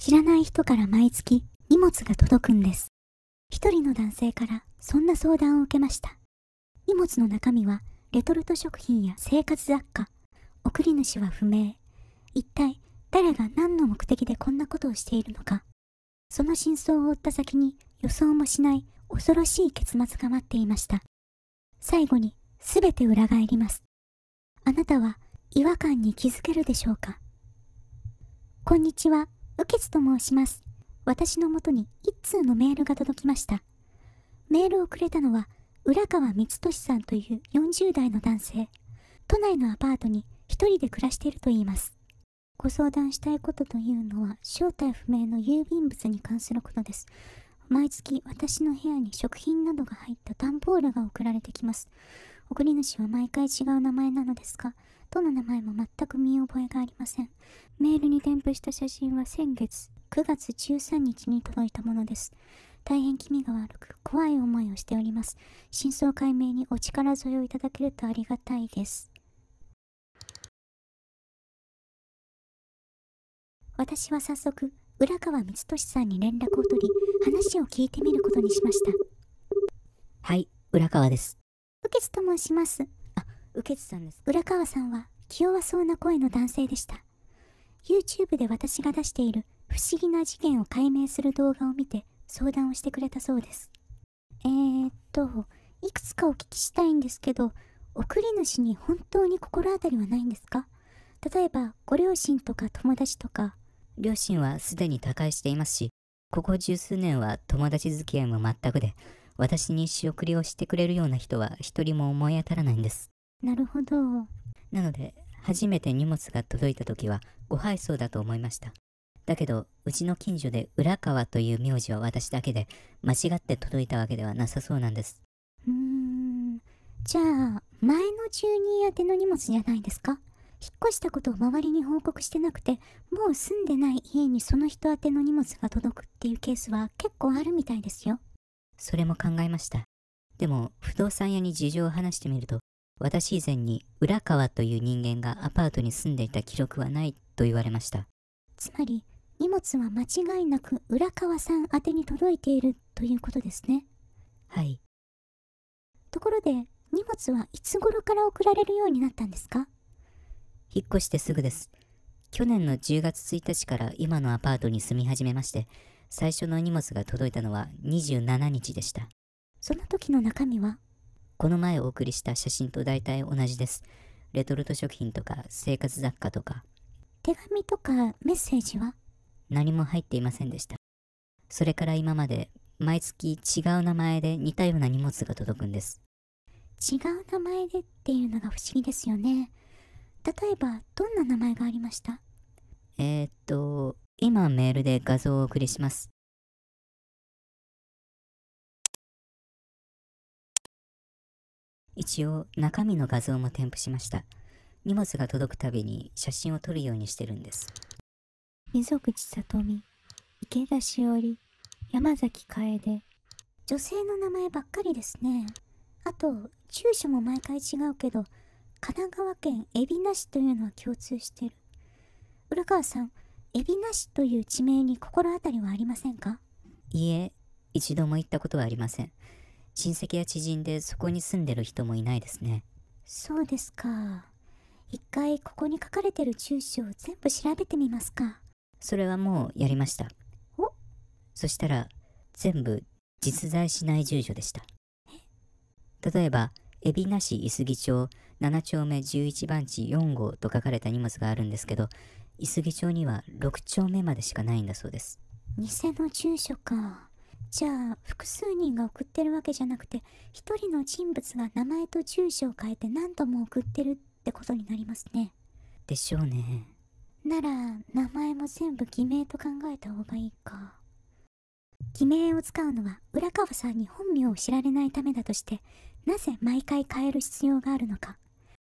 知らない人から毎月荷物が届くんです。一人の男性からそんな相談を受けました。荷物の中身はレトルト食品や生活雑貨、送り主は不明。一体誰が何の目的でこんなことをしているのか。その真相を追った先に予想もしない恐ろしい結末が待っていました。最後に全て裏返ります。あなたは違和感に気づけるでしょうかこんにちは。右傑と申します。私のもとに一通のメールが届きました。メールをくれたのは、浦川光俊さんという40代の男性。都内のアパートに一人で暮らしているといいます。ご相談したいことというのは、正体不明の郵便物に関することです。毎月私の部屋に食品などが入った段ボールが送られてきます。送り主は毎回違う名前なのですが、との名前も全く見覚えがありませんメールに添付した写真は先月9月13日に届いたものです大変気味が悪く怖い思いをしております真相解明にお力添えをいただけるとありがたいです私は早速浦川光俊さんに連絡を取り話を聞いてみることにしましたはい浦川ですウケスと申します受けてたんです浦川さんは気弱そうな声の男性でした YouTube で私が出している不思議な事件を解明する動画を見て相談をしてくれたそうですえー、っといくつかお聞きしたいんですけど送り主に本当に心当たりはないんですか例えばご両親とか友達とか両親はすでに他界していますしここ十数年は友達付き合いも全くで私に仕送りをしてくれるような人は一人も思い当たらないんですなるほど。なので、初めて荷物が届いた時はご配送だと思いました。だけど、うちの近所で浦川という名字は私だけで、間違って届いたわけではなさそうなんです。うーん。じゃあ、前の住人宛ての荷物じゃないですか引っ越したことを周りに報告してなくて、もう住んでない家にその人宛ての荷物が届くっていうケースは結構あるみたいですよ。それも考えました。でも、不動産屋に事情を話してみると、私以前に浦川という人間がアパートに住んでいた記録はないと言われました。つまり、荷物は間違いなく浦川さん宛に届いているということですね。はい。ところで、荷物はいつ頃から送られるようになったんですか引っ越してすぐです。去年の10月1日から今のアパートに住み始めまして、最初の荷物が届いたのは27日でした。その時の中身はこの前お送りした写真と大体同じです。レトルト食品とか生活雑貨とか。手紙とかメッセージは何も入っていませんでした。それから今まで毎月違う名前で似たような荷物が届くんです。違う名前でっていうのが不思議ですよね。例えば、どんな名前がありましたえー、っと、今メールで画像をお送りします。一応中身の画像も添付しました。荷物が届くたびに写真を撮るようにしてるんです。溝口さとみ、池田しおり、山崎楓。女性の名前ばっかりですね。あと、住所も毎回違うけど、神奈川県海老名市というのは共通してる。浦川さん、海老名市という地名に心当たりはありませんかいいえ、一度も行ったことはありません。親戚や知人でそこに住んでる人もいないですね。そうですか。一回ここに書かれてる住所を全部調べてみますか。それはもうやりました。おそしたら、全部実在しない住所でした。例えば、海老名市伊杉町7丁目11番地4号と書かれた荷物があるんですけど、伊杉町には6丁目までしかないんだそうです。偽の住所か。じゃあ複数人が送ってるわけじゃなくて1人の人物が名前と住所を変えて何度も送ってるってことになりますねでしょうねなら名前も全部偽名と考えた方がいいか偽名を使うのは浦川さんに本名を知られないためだとしてなぜ毎回変える必要があるのか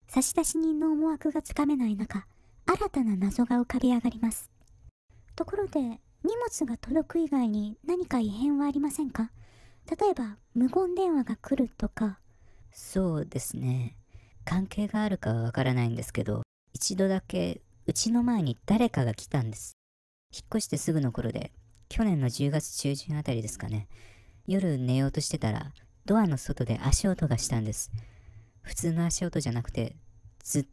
差出人の思惑がつかめない中新たな謎が浮かび上がりますところで荷物が届く以外に何か異変はありませんか例えば無言電話が来るとかそうですね関係があるかはわからないんですけど一度だけうちの前に誰かが来たんです引っ越してすぐの頃で去年の10月中旬あたりですかね夜寝ようとしてたらドアの外で足音がしたんです普通の足音じゃなくてズッ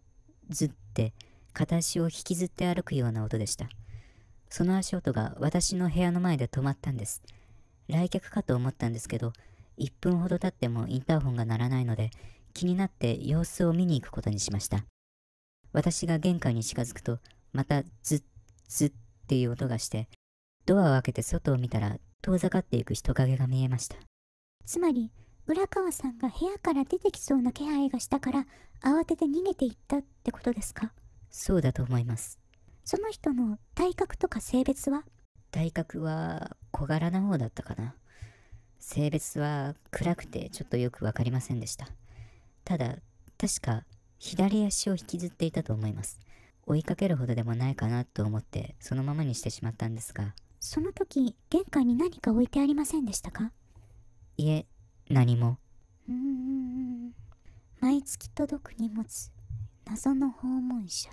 ズッって片足を引きずって歩くような音でしたその足音が私の部屋の前で止まったんです。来客かと思ったんですけど、1分ほど経ってもインターホンが鳴らないので、気になって様子を見に行くことにしました。私が玄関に近づくと、またズッズッっていう音がして、ドアを開けて外を見たら遠ざかっていく人影が見えました。つまり、浦川さんが部屋から出てきそうな気配がしたから、慌てて逃げていったってことですかそうだと思います。その人の体格とか性別は体格は小柄な方だったかな。性別は暗くてちょっとよく分かりませんでした。ただ、確か左足を引きずっていたと思います。追いかけるほどでもないかなと思ってそのままにしてしまったんですが。その時、玄関に何か置いてありませんでしたかいえ、何も。うーん。毎月届く荷物。謎の訪問者。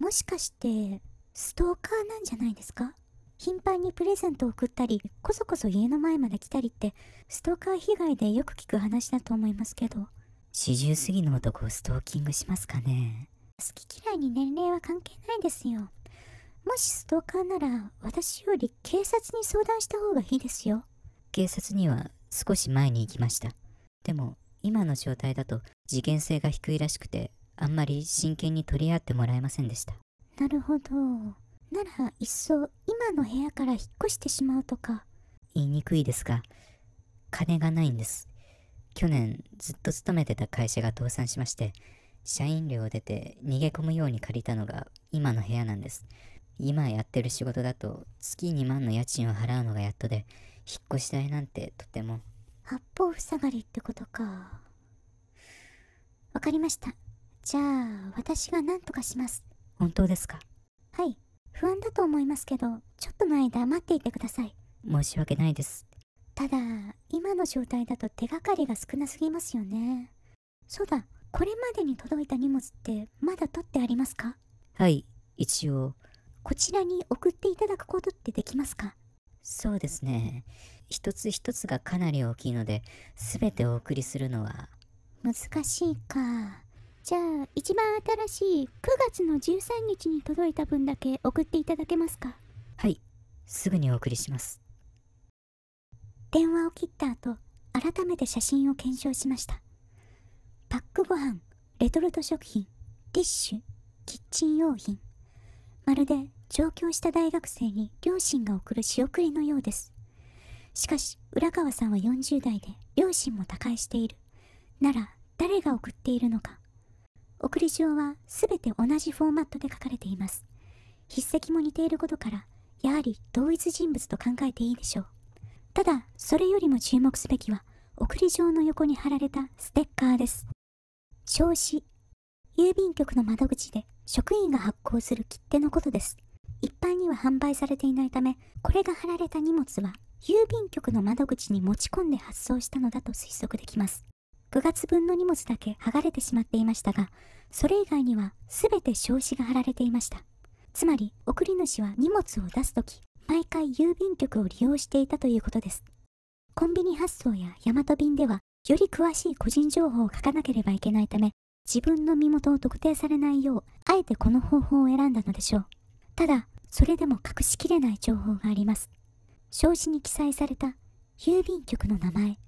もしかしてストーカーなんじゃないですか頻繁にプレゼントを送ったりこそこそ家の前まで来たりってストーカー被害でよく聞く話だと思いますけど四十過ぎの男をストーキングしますかね好き嫌いに年齢は関係ないですよもしストーカーなら私より警察に相談した方がいいですよ警察には少し前に行きましたでも今の状態だと事件性が低いらしくてあんまり真剣に取り合ってもらえませんでしたなるほどならいっそ今の部屋から引っ越してしまうとか言いにくいですが金がないんです去年ずっと勤めてた会社が倒産しまして社員寮を出て逃げ込むように借りたのが今の部屋なんです今やってる仕事だと月2万の家賃を払うのがやっとで引っ越し代なんてとても八方塞がりってことかわかりましたじゃあ、私が何とかします。本当ですかはい。不安だと思いますけど、ちょっとの間待っていてください。申し訳ないです。ただ、今の状態だと手がかりが少なすぎますよね。そうだ、これまでに届いた荷物ってまだ取ってありますかはい、一応。こちらに送っていただくことってできますかそうですね。一つ一つがかなり大きいので、全てお送りするのは。難しいか。じゃあ一番新しい9月の13日に届いた分だけ送っていただけますかはいすぐにお送りします電話を切った後改めて写真を検証しましたパックご飯レトルト食品ティッシュキッチン用品まるで上京した大学生に両親が送る仕送りのようですしかし浦川さんは40代で両親も他界しているなら誰が送っているのか送り状は全て同じフォーマットで書かれています筆跡も似ていることからやはり同一人物と考えていいでしょうただそれよりも注目すべきは送り状の横に貼られたステッカーです証子郵便局の窓口で職員が発行する切手のことです一般には販売されていないためこれが貼られた荷物は郵便局の窓口に持ち込んで発送したのだと推測できます9月分の荷物だけ剥がれてしまっていましたがそれ以外には全て証費が貼られていましたつまり送り主は荷物を出す時毎回郵便局を利用していたということですコンビニ発送やヤマト便ではより詳しい個人情報を書かなければいけないため自分の身元を特定されないようあえてこの方法を選んだのでしょうただそれでも隠しきれない情報があります証紙に記載された郵便局の名前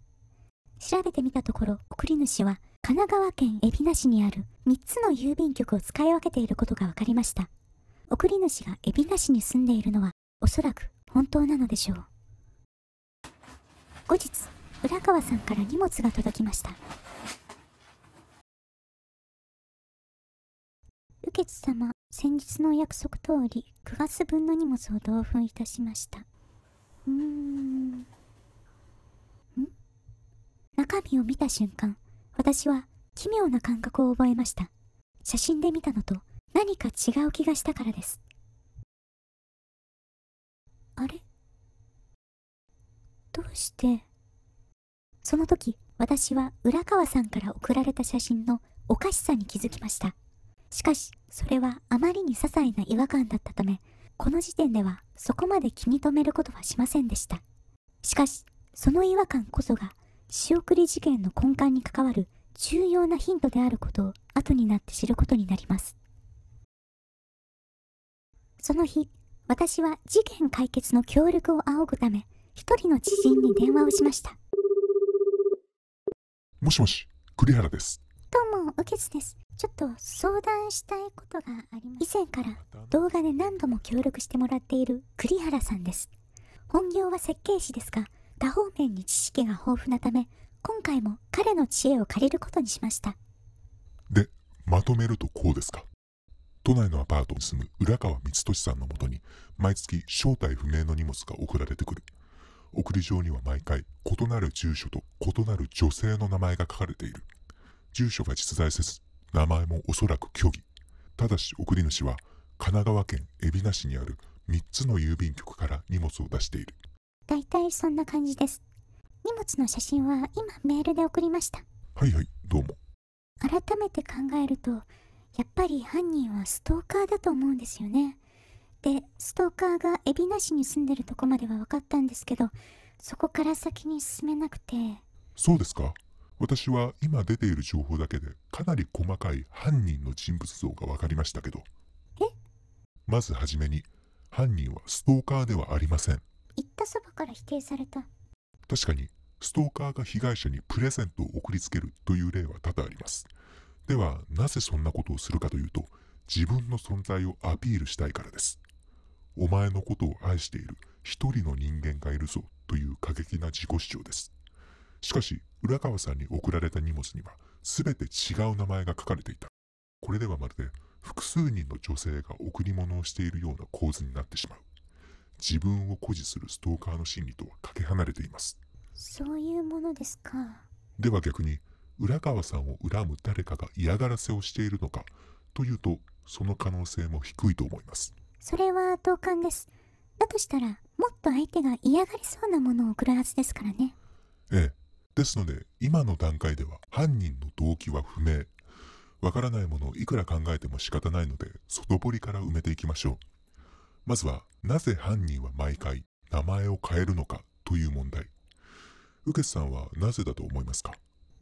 調べてみたところ、送り主は神奈川県海老名市にある3つの郵便局を使い分けていることが分かりました。送り主が海老名市に住んでいるのは、おそらく本当なのでしょう。後日、浦川さんから荷物が届きました。右傑様、先日のお約束通り、9月分の荷物を同封いたしました。うーん。中身を見た瞬間、私は奇妙な感覚を覚えました。写真で見たのと何か違う気がしたからです。あれどうしてその時、私は浦川さんから送られた写真のおかしさに気づきました。しかし、それはあまりに些細な違和感だったため、この時点ではそこまで気に留めることはしませんでした。しかし、その違和感こそが仕送り事件の根幹に関わる重要なヒントであることを後になって知ることになります。その日、私は事件解決の協力を仰ぐため、一人の知人に電話をしました。もしもし、栗原です。どうも、右傑です。ちょっと相談したいことがあります。以前から動画で何度も協力してもらっている栗原さんです。本業は設計士ですが、多方面に知識が豊富なため今回も彼の知恵を借りることにしましたでまとめるとこうですか都内のアパートに住む浦川光俊さんのもとに毎月正体不明の荷物が送られてくる送り状には毎回異なる住所と異なる女性の名前が書かれている住所が実在せず名前もおそらく虚偽ただし送り主は神奈川県海老名市にある3つの郵便局から荷物を出している大体そんな感じです荷物の写真は今メールで送りましたはいはいどうも改めて考えるとやっぱり犯人はストーカーだと思うんですよねでストーカーが海老名市に住んでるとこまでは分かったんですけどそこから先に進めなくてそうですか私は今出ている情報だけでかなり細かい犯人の人物像が分かりましたけどえまずはじめに犯人はストーカーではありません言ったそばから否定された確かにストーカーが被害者にプレゼントを送りつけるという例は多々ありますではなぜそんなことをするかというと自分の存在をアピールしたいからですお前のことを愛している一人の人間がいるぞという過激な自己主張ですしかし浦川さんに送られた荷物には全て違う名前が書かれていたこれではまるで複数人の女性が贈り物をしているような構図になってしまう自分を誇示するストーカーの心理とはかけ離れていますそういうものですかでは逆に浦川さんを恨む誰かが嫌がらせをしているのかというとその可能性も低いと思いますそれは同感ですだとしたらもっと相手が嫌がりそうなものを送るはずですからねええですので今の段階では犯人の動機は不明わからないものをいくら考えても仕方ないので外堀から埋めていきましょうまずは、なぜ犯人は毎回名前を変えるのかという問題。ウケスさんはなぜだと思いますか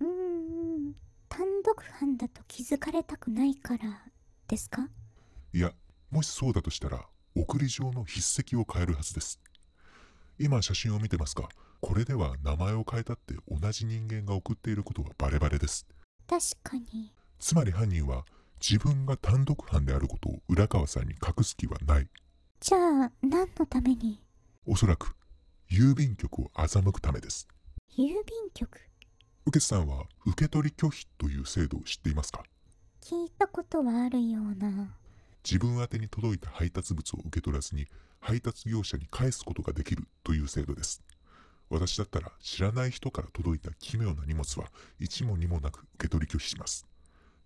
うーん、単独犯だと気づかれたくないからですかいや、もしそうだとしたら、送り状の筆跡を変えるはずです。今写真を見てますが、これでは名前を変えたって同じ人間が送っていることがバレバレです。確かに。つまり犯人は自分が単独犯であることを浦川さんに隠す気はないじゃあ何のためにおそらく郵便局を欺くためです郵便局受ケさんは受け取り拒否という制度を知っていますか聞いたことはあるような自分宛てに届いた配達物を受け取らずに配達業者に返すことができるという制度です私だったら知らない人から届いた奇妙な荷物は一も二もなく受け取り拒否します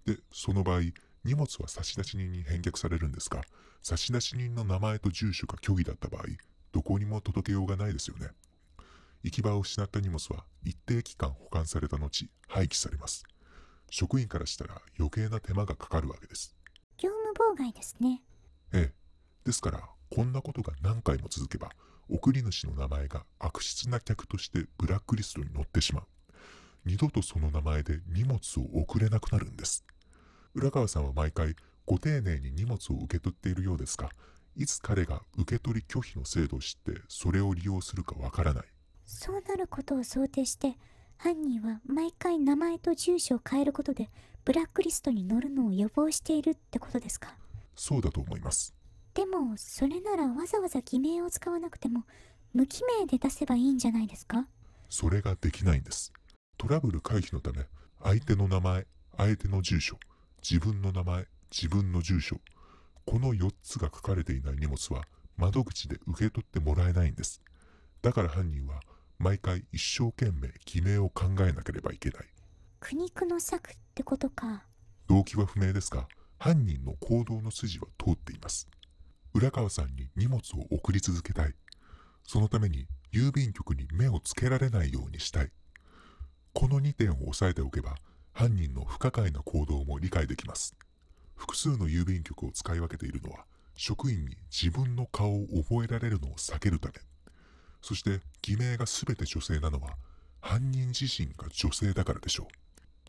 でその場合荷物は差出人に返却されるんですが差出人の名前と住所が虚偽だった場合、どこにも届けようがないですよね。行き場を失った荷物は一定期間保管された後、廃棄されます。職員からしたら余計な手間がかかるわけです。業務妨害ですね。ええ。ですから、こんなことが何回も続けば、送り主の名前が悪質な客としてブラックリストに載ってしまう。二度とその名前で荷物を送れなくなるんです。浦川さんは毎回ご丁寧に荷物を受け取っているようですが、いつ彼が受け取り拒否の制度を知ってそれを利用するかわからない。そうなることを想定して、犯人は毎回名前と住所を変えることでブラックリストに載るのを予防しているってことですかそうだと思います。でも、それならわざわざ偽名を使わなくても、無記名で出せばいいんじゃないですかそれができないんです。トラブル回避のため、相手の名前、相手の住所、自分の名前、自分の住所、この4つが書かれていない荷物は窓口で受け取ってもらえないんです。だから犯人は毎回一生懸命偽名を考えなければいけない。苦肉の策ってことか。動機は不明ですが、犯人の行動の筋は通っています。浦川さんに荷物を送り続けたい。そのために郵便局に目をつけられないようにしたい。この2点を押さえておけば、犯人の不可解な行動も理解できます。複数の郵便局を使い分けているのは、職員に自分の顔を覚えられるのを避けるため、そして偽名が全て女性なのは、犯人自身が女性だからでしょう。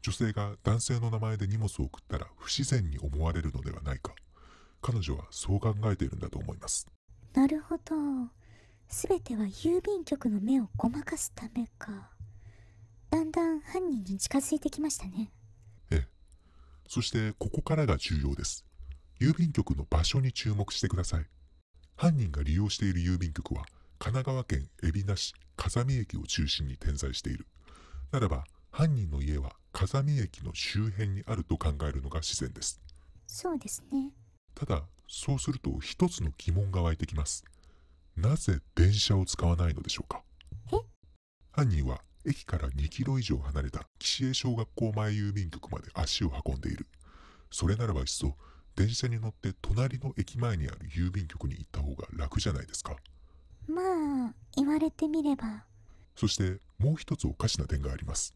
女性が男性の名前で荷物を送ったら不自然に思われるのではないか。彼女はそう考えているんだと思います。なるほど。全ては郵便局の目をごまかすためか。だんだん犯人に近づいてきましたね。そしてここからが重要です。郵便局の場所に注目してください。犯人が利用している郵便局は神奈川県海老名市風見駅を中心に点在している。ならば犯人の家は風見駅の周辺にあると考えるのが自然です。そうですね。ただ、そうすると一つの疑問が湧いてきます。なぜ電車を使わないのでしょうか犯人は駅から2キロ以上離れた岸江小学校前郵便局まで足を運んでいる。それならばいっそ、電車に乗って隣の駅前にある郵便局に行った方が楽じゃないですか。まあ、言われてみれば。そしてもう一つおかしな点があります。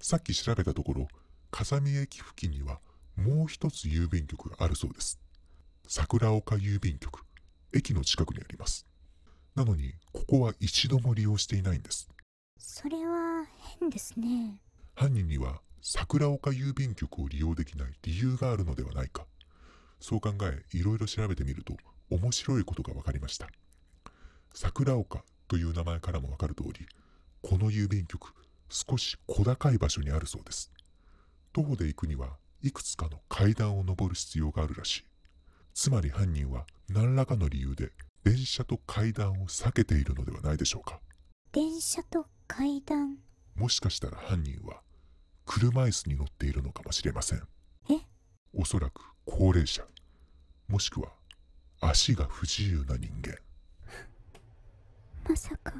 さっき調べたところ、風見駅付近にはもう一つ郵便局があるそうです。桜岡郵便局、駅の近くにあります。なのに、ここは一度も利用していないんです。それは変ですね犯人には桜岡郵便局を利用できない理由があるのではないかそう考えいろいろ調べてみると面白いことが分かりました桜岡という名前からも分かる通りこの郵便局少し小高い場所にあるそうです徒歩で行くにはいくつかの階段を上る必要があるらしいつまり犯人は何らかの理由で電車と階段を避けているのではないでしょうか電車と階段もしかしたら犯人は車椅子に乗っているのかもしれませんえおそらく高齢者もしくは足が不自由な人間 まさか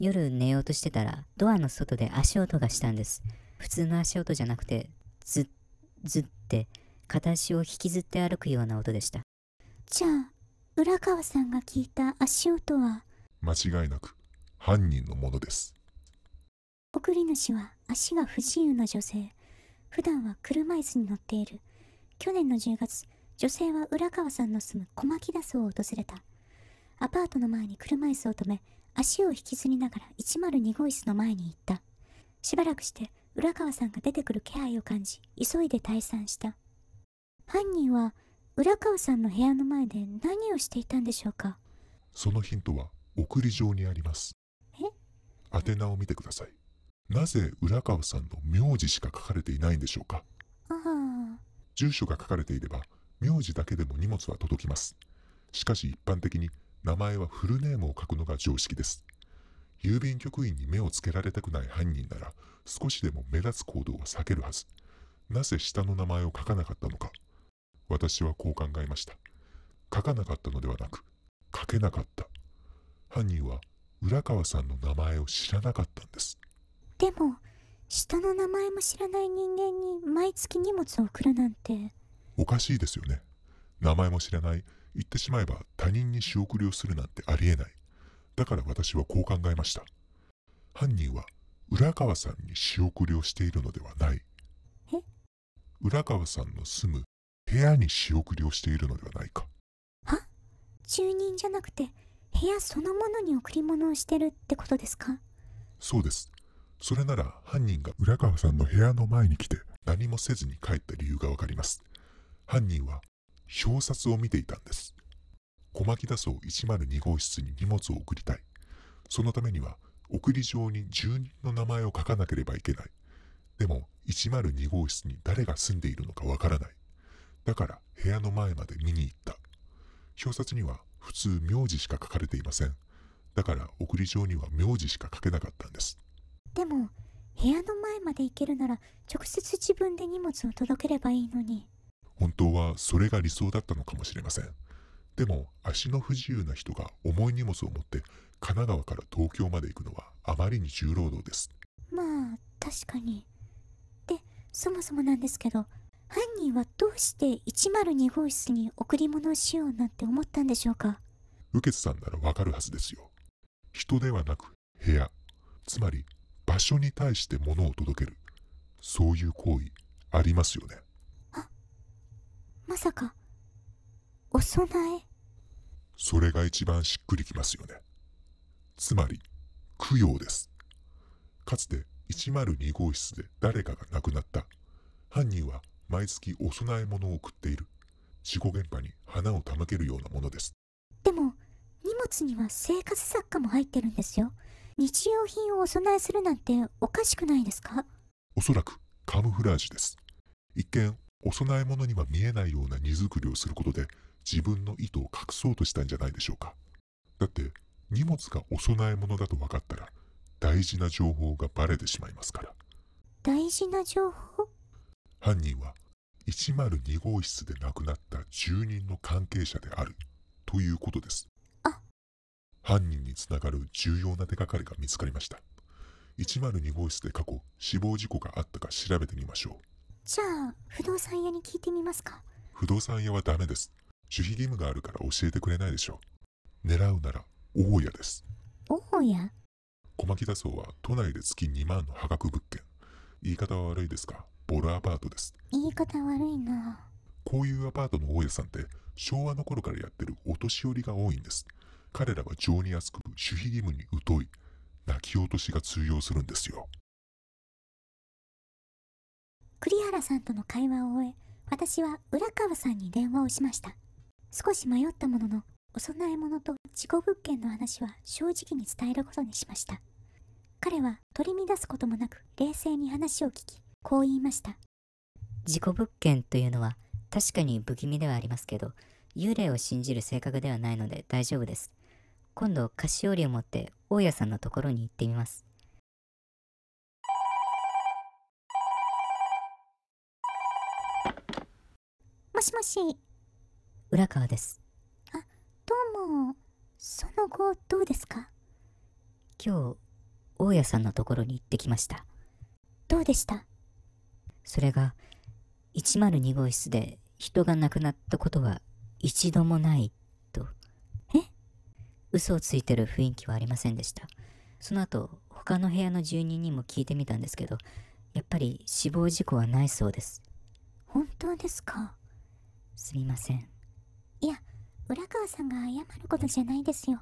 夜寝ようとしてたらドアの外で足音がしたんです普通の足音じゃなくてずッって片足を引きずって歩くような音でしたじゃあ浦川さんが聞いた足音は間違いなく犯人のものです送り主は足が不自由な女性普段は車椅子に乗っている去年の10月女性は浦川さんの住む小牧田荘を訪れたアパートの前に車椅子を止め足を引きずりながら102号室の前に行ったしばらくして浦川さんが出てくる気配を感じ急いで退散した犯人は浦川さんの部屋の前で何をしていたんでしょうかそのヒントは送り状にあります宛名を見てください。なぜ浦川さんの名字しか書かれていないんでしょうか、うん、住所が書かれていれば、名字だけでも荷物は届きます。しかし一般的に名前はフルネームを書くのが常識です。郵便局員に目をつけられたくない犯人なら少しでも目立つ行動は避けるはず。なぜ下の名前を書かなかったのか。私はこう考えました。書かなかったのではなく、書けなかった。犯人は浦川さんの名前を知らなかったんですでも下の名前も知らない人間に毎月荷物を送るなんておかしいですよね名前も知らない言ってしまえば他人に仕送りをするなんてありえないだから私はこう考えました犯人は浦川さんに仕送りをしているのではないえ浦川さんの住む部屋に仕送りをしているのではないかは住人じゃなくて部屋そのものに贈り物をしてるってことですかそうですそれなら犯人が浦川さんの部屋の前に来て何もせずに帰った理由がわかります犯人は表札を見ていたんです小牧田荘102号室に荷物を送りたいそのためには送り状に住人の名前を書かなければいけないでも102号室に誰が住んでいるのかわからないだから部屋の前まで見に行った表札には普通名字しか書かれていません。だから送り状には名字しか書けなかったんです。でも、部屋の前まで行けるなら直接自分で荷物を届ければいいのに。本当はそれが理想だったのかもしれません。でも足の不自由な人が重い荷物を持って神奈川から東京まで行くのはあまりに重労働です。まあ、確かに。で、そもそもなんですけど、犯人はどうして102号室に贈り物をしようなんて思ったんでしょうか右傑さんならわかるはずですよ人ではなく部屋つまり場所に対して物を届けるそういう行為ありますよねあまさかお供えそれが一番しっくりきますよねつまり供養ですかつて102号室で誰かが亡くなった犯人は毎月お供え物を送っている事故現場に花を手向けるようなものですでも荷物には生活雑貨も入ってるんですよ日用品をお供えするなんておかしくないですかおそらくカムフラージュです一見お供え物には見えないような荷造りをすることで自分の意図を隠そうとしたんじゃないでしょうかだって荷物がお供え物だと分かったら大事な情報がバレてしまいますから大事な情報犯人は102号室で亡くなった住人の関係者であるということですあ犯人につながる重要な手がかりが見つかりました102号室で過去死亡事故があったか調べてみましょうじゃあ不動産屋に聞いてみますか不動産屋はダメです守秘義務があるから教えてくれないでしょう狙うなら大家です大家小牧田荘は都内で月2万の破格物件言い方は悪いですかボロアパートです。言い方悪いな。こういうアパートの大家さんって昭和の頃からやってるお年寄りが多いんです。彼らは情に厚く守秘義務に疎い、泣き落としが通用するんですよ。栗原さんとの会話を終え、私は浦川さんに電話をしました。少し迷ったものの、お供え物と事故物件の話は正直に伝えることにしました。彼は取り乱すこともなく冷静に話を聞き、こう言いました。事故物件というのは確かに不気味ではありますけど、幽霊を信じる性格ではないので大丈夫です。今度、菓子折りを持って大家さんのところに行ってみます。もしもし。浦川です。あ、どうも。その後、どうですか今日、大家さんのところに行ってきました。どうでしたそれが102号室で人が亡くなったことは一度もないと。え嘘をついてる雰囲気はありませんでした。その後、他の部屋の住人にも聞いてみたんですけど、やっぱり死亡事故はないそうです。本当ですかすみません。いや、浦川さんが謝ることじゃないですよ。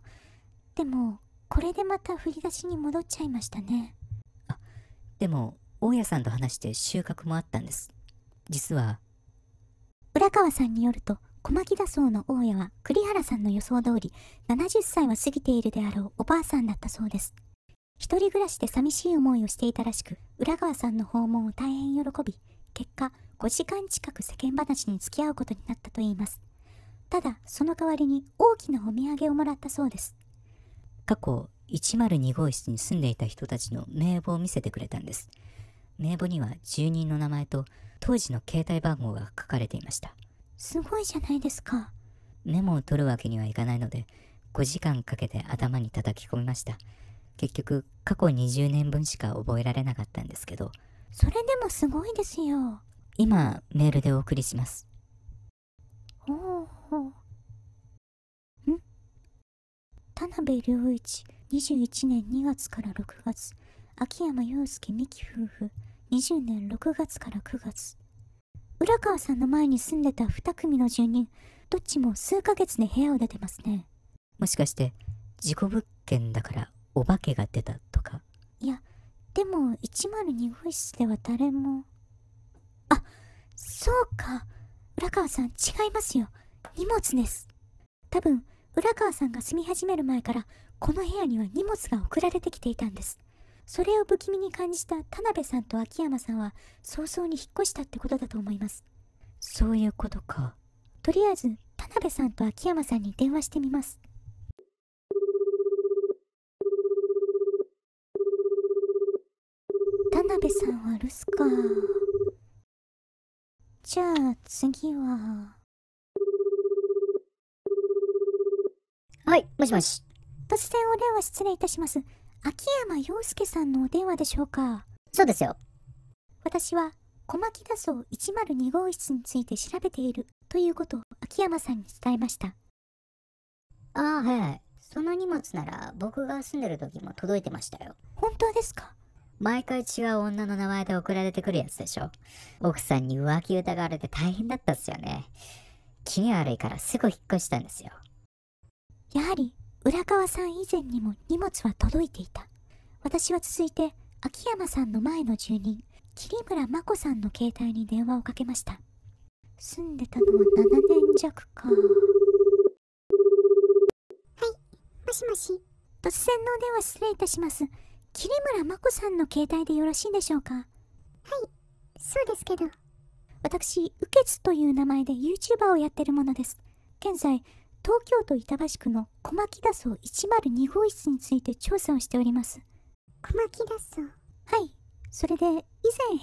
でも、これでまた振り出しに戻っちゃいましたね。あ、でも、大家さんと話して収穫もあったんです。実は、浦川さんによると、小牧田荘の大家は栗原さんの予想通り、70歳は過ぎているであろうおばあさんだったそうです。一人暮らしで寂しい思いをしていたらしく、浦川さんの訪問を大変喜び、結果、5時間近く世間話に付き合うことになったといいます。ただ、その代わりに大きなお土産をもらったそうです。過去、102号室に住んでいた人たちの名簿を見せてくれたんです。名簿には住人の名前と当時の携帯番号が書かれていました。すごいじゃないですか。メモを取るわけにはいかないので、5時間かけて頭に叩き込みました。結局、過去20年分しか覚えられなかったんですけど。それでもすごいですよ。今、メールでお送りします。おお。ん田辺良一、21年2月から6月。秋山陽介美希夫婦20年6月から9月浦川さんの前に住んでた2組の住人どっちも数ヶ月で部屋を出てますねもしかして事故物件だからお化けが出たとかいやでも102号室では誰もあそうか浦川さん違いますよ荷物です多分浦川さんが住み始める前からこの部屋には荷物が送られてきていたんですそれを不気味に感じた田辺さんと秋山さんは早々に引っ越したってことだと思いますそういうことかとりあえず田辺さんと秋山さんに電話してみます田辺さんは留守かじゃあ次ははいもしもし突然お電話失礼いたします秋山陽介さんのお電話でしょうかそうですよ私は小牧田荘102号室について調べているということを秋山さんに伝えましたああはいその荷物なら僕が住んでる時も届いてましたよ本当ですか毎回違う女の名前で送られてくるやつでしょ奥さんに浮気疑われて大変だったっすよね気味悪いからすぐ引っ越したんですよやはり浦川さん以前にも荷物は届いていた私は続いて秋山さんの前の住人桐村真子さんの携帯に電話をかけました住んでたのは7年弱かはいもしもし突然のお電話失礼いたします桐村真子さんの携帯でよろしいでしょうかはいそうですけど私け月という名前で YouTuber をやってるものです現在東京都板橋区の小牧田荘102号室について調査をしております小牧田荘はいそれで以前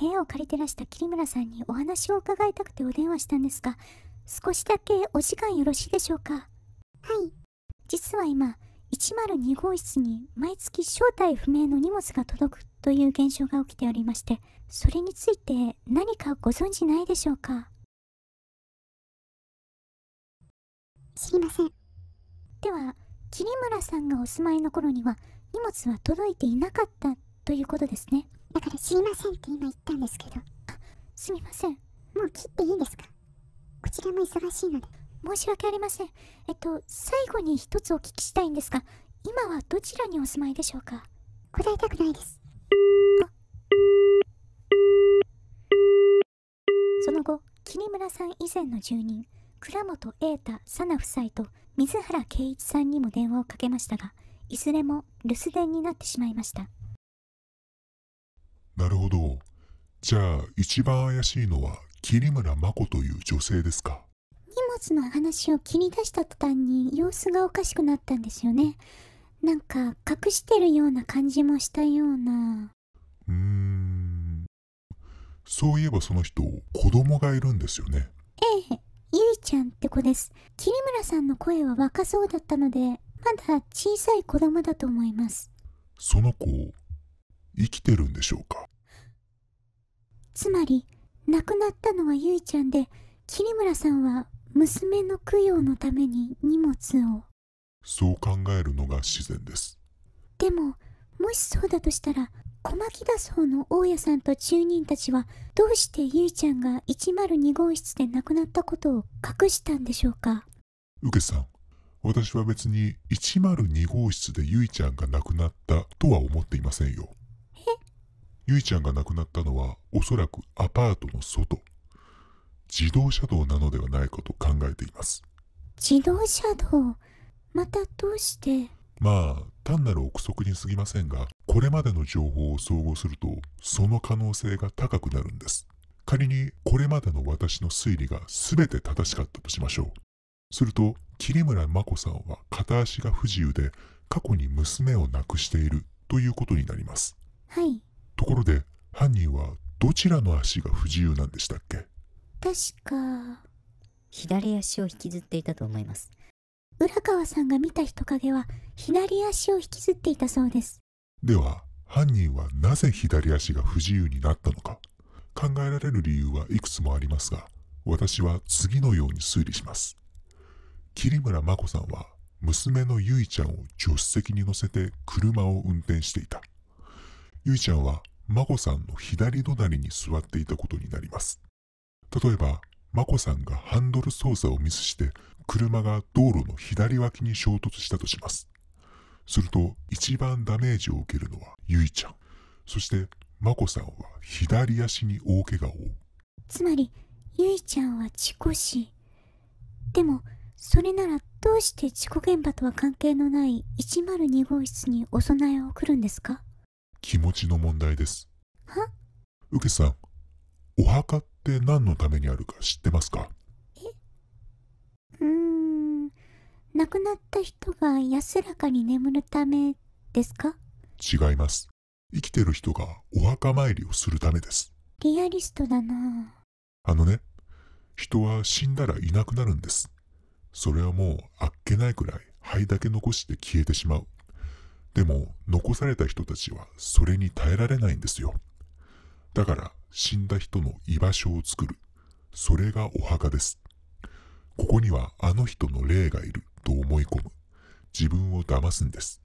部屋を借りてらした桐村さんにお話を伺いたくてお電話したんですが少しだけお時間よろしいでしょうかはい実は今102号室に毎月正体不明の荷物が届くという現象が起きておりましてそれについて何かご存じないでしょうか知りませんでは桐村さんがお住まいの頃には荷物は届いていなかったということですねだから知りませんって今言ったんですけどあすみませんもう切っていいですかこちらも忙しいので申し訳ありませんえっと最後に一つお聞きしたいんですが今はどちらにお住まいでしょうか答えたくないですあその後桐村さん以前の住人倉本瑛太佐奈夫妻と水原圭一さんにも電話をかけましたがいずれも留守電になってしまいましたなるほどじゃあ一番怪しいのは桐村真子という女性ですか荷物の話を切り出した途端に様子がおかしくなったんですよねなんか隠してるような感じもしたようなうーんそういえばその人子供がいるんですよねええちゃんって子です。桐村さんの声は若そうだったので、まだ小さい子供だと思います。その子、生きてるんでしょうかつまり、亡くなったのはゆいちゃんで、桐村さんは娘の供養のために荷物を。そう考えるのが自然です。でも、もしそうだとしたら、小牧田荘の大家さんと住人たちはどうしてゆいちゃんが102号室で亡くなったことを隠したんでしょうかうけさん私は別に102号室でゆいちゃんが亡くなったとは思っていませんよえゆいちゃんが亡くなったのはおそらくアパートの外自動車道なのではないかと考えています自動車道またどうしてまあ、単なる憶測に過ぎませんが、これまでの情報を総合すると、その可能性が高くなるんです。仮にこれまでの私の推理が全て正しかったとしましょう。すると、桐村真子さんは片足が不自由で、過去に娘を亡くしているということになります。はい。ところで、犯人はどちらの足が不自由なんでしたっけ確か、左足を引きずっていたと思います。浦川さんが見た人影は左足を引きずっていたそうですでは犯人はなぜ左足が不自由になったのか考えられる理由はいくつもありますが私は次のように推理します桐村真子さんは娘のゆいちゃんを助手席に乗せて車を運転していたゆいちゃんは真子さんの左隣に座っていたことになります例えば眞子さんがハンドル操作をミスして車が道路の左脇に衝突したとします。すると、一番ダメージを受けるのはゆいちゃん。そして、まこさんは左足に大怪我をつまり、ゆいちゃんは事故死。でも、それならどうして事故現場とは関係のない102号室にお供えを送るんですか気持ちの問題です。はうけさん、お墓って何のためにあるか知ってますかうーん亡くなった人が安らかに眠るためですか違います生きてる人がお墓参りをするためですリアリストだなあのね人は死んだらいなくなるんですそれはもうあっけないくらい灰だけ残して消えてしまうでも残された人たちはそれに耐えられないんですよだから死んだ人の居場所を作るそれがお墓ですここにはあの人の霊がいると思い込む。自分を騙すんです。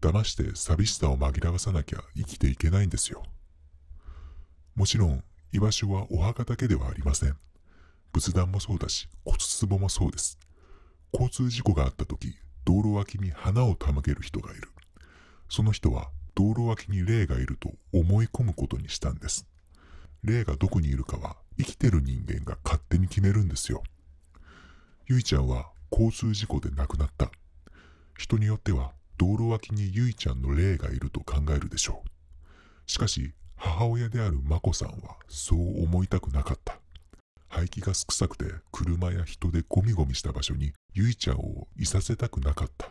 騙して寂しさを紛らわさなきゃ生きていけないんですよ。もちろん、居場所はお墓だけではありません。仏壇もそうだし、骨壺もそうです。交通事故があった時、道路脇に花を手向ける人がいる。その人は道路脇に霊がいると思い込むことにしたんです。霊がどこにいるかは生きてる人間が勝手に決めるんですよ。ゆいちゃんは交通事故で亡くなった。人によっては道路脇にゆいちゃんの霊がいると考えるでしょう。しかし、母親である眞子さんはそう思いたくなかった。排気ガス臭くて車や人でゴミゴミした場所にゆいちゃんをいさせたくなかった。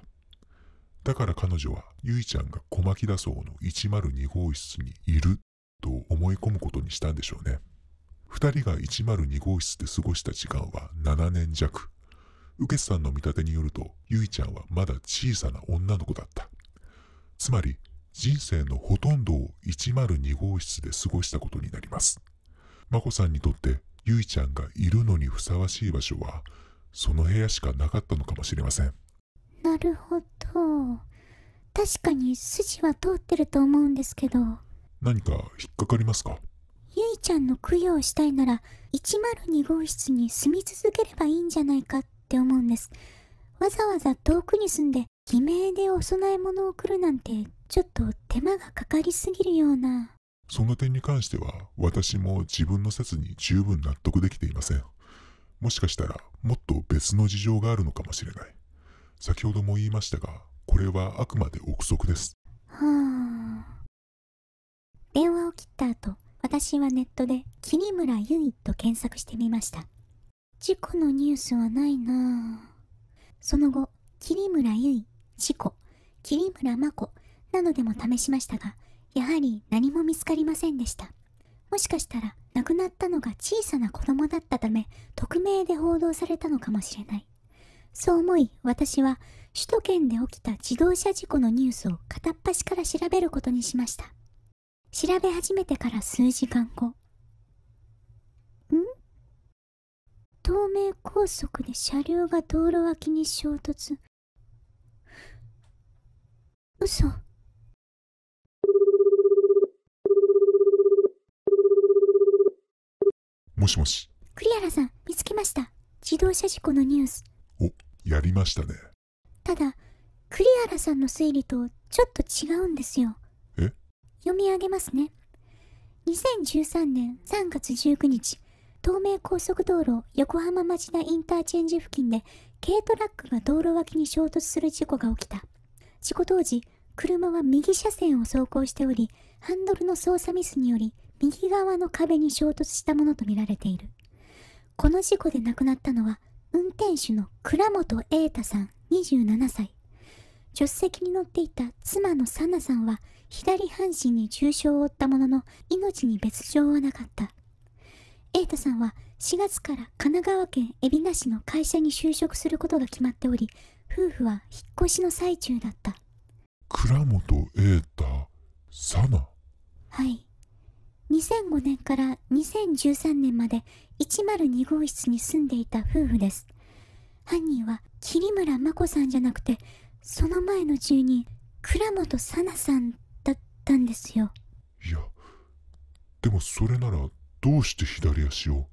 だから彼女はゆいちゃんが小牧田荘の102号室にいると思い込むことにしたんでしょうね。2人が102号室で過ごした時間は7年弱。ウケスさんの見立てによると、結衣ちゃんはまだ小さな女の子だった。つまり、人生のほとんどを102号室で過ごしたことになります。眞子さんにとって、結衣ちゃんがいるのにふさわしい場所は、その部屋しかなかったのかもしれません。なるほど。確かに筋は通ってると思うんですけど。何か引っかかりますか結衣ちゃんの供養をしたいなら、102号室に住み続ければいいんじゃないかっって思うんです。わざわざ遠くに住んで偽名でお供え物を送るなんてちょっと手間がかかりすぎるようなその点に関しては私も自分の説に十分納得できていませんもしかしたらもっと別の事情があるのかもしれない先ほども言いましたがこれはあくまで憶測ですはあ電話を切った後私はネットで桐村結衣と検索してみました事故のニュースはないなその後桐村結衣事故桐村真子などでも試しましたがやはり何も見つかりませんでしたもしかしたら亡くなったのが小さな子供だったため匿名で報道されたのかもしれないそう思い私は首都圏で起きた自動車事故のニュースを片っ端から調べることにしました調べ始めてから数時間後東名高速で車両が道路脇に衝突嘘もしもし栗原さん見つけました自動車事故のニュースおやりましたねただ栗原さんの推理とちょっと違うんですよえ読み上げますね2013年3月19日東名高速道路横浜町田インターチェンジ付近で軽トラックが道路脇に衝突する事故が起きた事故当時車は右車線を走行しておりハンドルの操作ミスにより右側の壁に衝突したものとみられているこの事故で亡くなったのは運転手の倉本瑛太さん27歳助手席に乗っていた妻のサナさんは左半身に重傷を負ったものの命に別状はなかった瑛太さんは4月から神奈川県海老名市の会社に就職することが決まっており夫婦は引っ越しの最中だった倉本瑛太佐奈はい2005年から2013年まで102号室に住んでいた夫婦です犯人は桐村真子さんじゃなくてその前の住人倉本佐奈さんだったんですよいやでもそれならどうして左足を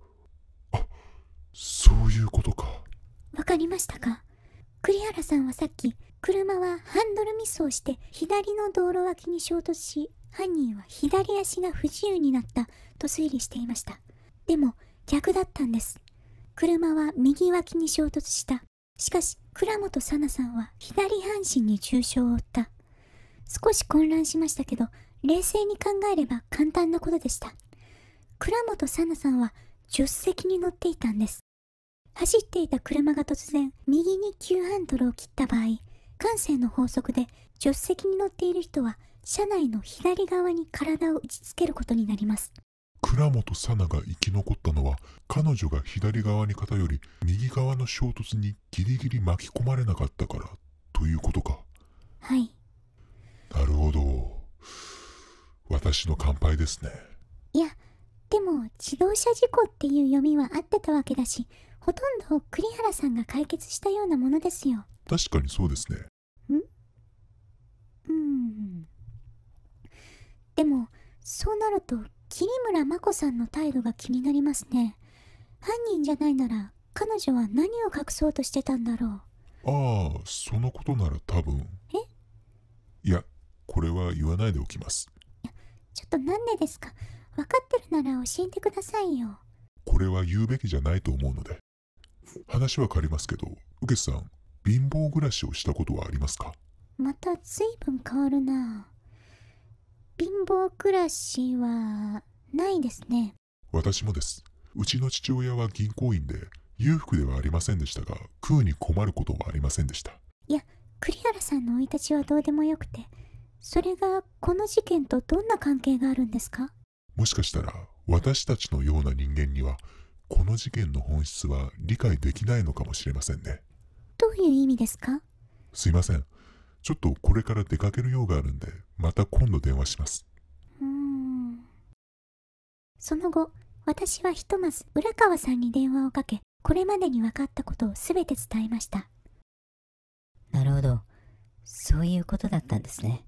あそういうことかわかりましたか栗原さんはさっき車はハンドルミスをして左の道路脇に衝突し犯人は左足が不自由になったと推理していましたでも逆だったんです車は右脇に衝突したしかし倉本紗奈さんは左半身に重傷を負った少し混乱しましたけど冷静に考えれば簡単なことでした倉本さなさんは助手席に乗っていたんです走っていた車が突然右に急ハンドルを切った場合慣性の法則で助手席に乗っている人は車内の左側に体を打ちつけることになります倉本さなが生き残ったのは彼女が左側に偏り右側の衝突にギリギリ巻き込まれなかったからということかはいなるほど私の乾杯ですねいやでも自動車事故っていう読みは合ってたわけだしほとんど栗原さんが解決したようなものですよ確かにそうですねんうんでもそうなると桐村真子さんの態度が気になりますね犯人じゃないなら彼女は何を隠そうとしてたんだろうああそのことなら多分えいやこれは言わないでおきますちょっと何でですか分かってるなら教えてくださいよこれは言うべきじゃないと思うので話は変わりますけどウケさん貧乏暮らしをしたことはありますかまた随分変わるな貧乏暮らしはないですね私もですうちの父親は銀行員で裕福ではありませんでしたが食うに困ることはありませんでしたいや栗原さんの生い立ちはどうでもよくてそれがこの事件とどんな関係があるんですかもしかしたら私たちのような人間にはこの事件の本質は理解できないのかもしれませんねどういう意味ですかすいませんちょっとこれから出かける用があるんでまた今度電話しますうんその後私はひとまず浦川さんに電話をかけこれまでに分かったことを全て伝えましたなるほどそういうことだったんですね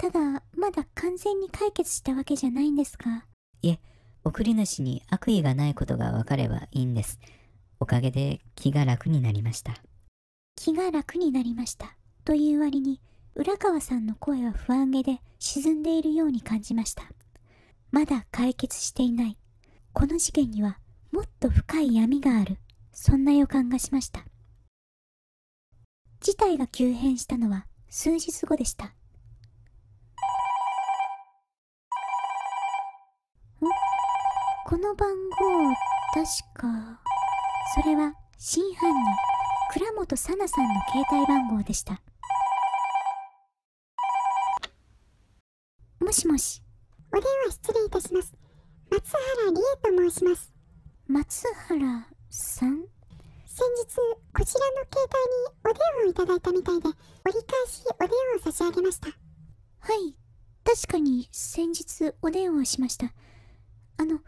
ただ、まだ完全に解決したわけじゃないんですが。いえ、送り主に悪意がないことがわかればいいんです。おかげで気が楽になりました。気が楽になりました。という割に、浦川さんの声は不安げで沈んでいるように感じました。まだ解決していない。この事件にはもっと深い闇がある。そんな予感がしました。事態が急変したのは数日後でした。この番号確かそれは真犯人倉本さなさんの携帯番号でしたもしもしお電話失礼いたします松原理恵と申します松原さん先日こちらの携帯にお電話をいただいたみたいで折り返しお電話を差し上げましたはい確かに先日お電話しましたあの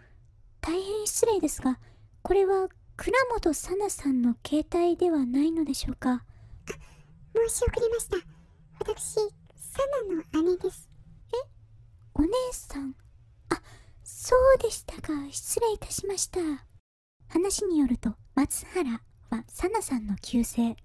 大変失礼ですがこれは倉本さなさんの携帯ではないのでしょうか申し遅れました私サナの姉ですえお姉さんあそうでしたか。失礼いたしました話によると松原はサナさんの旧姓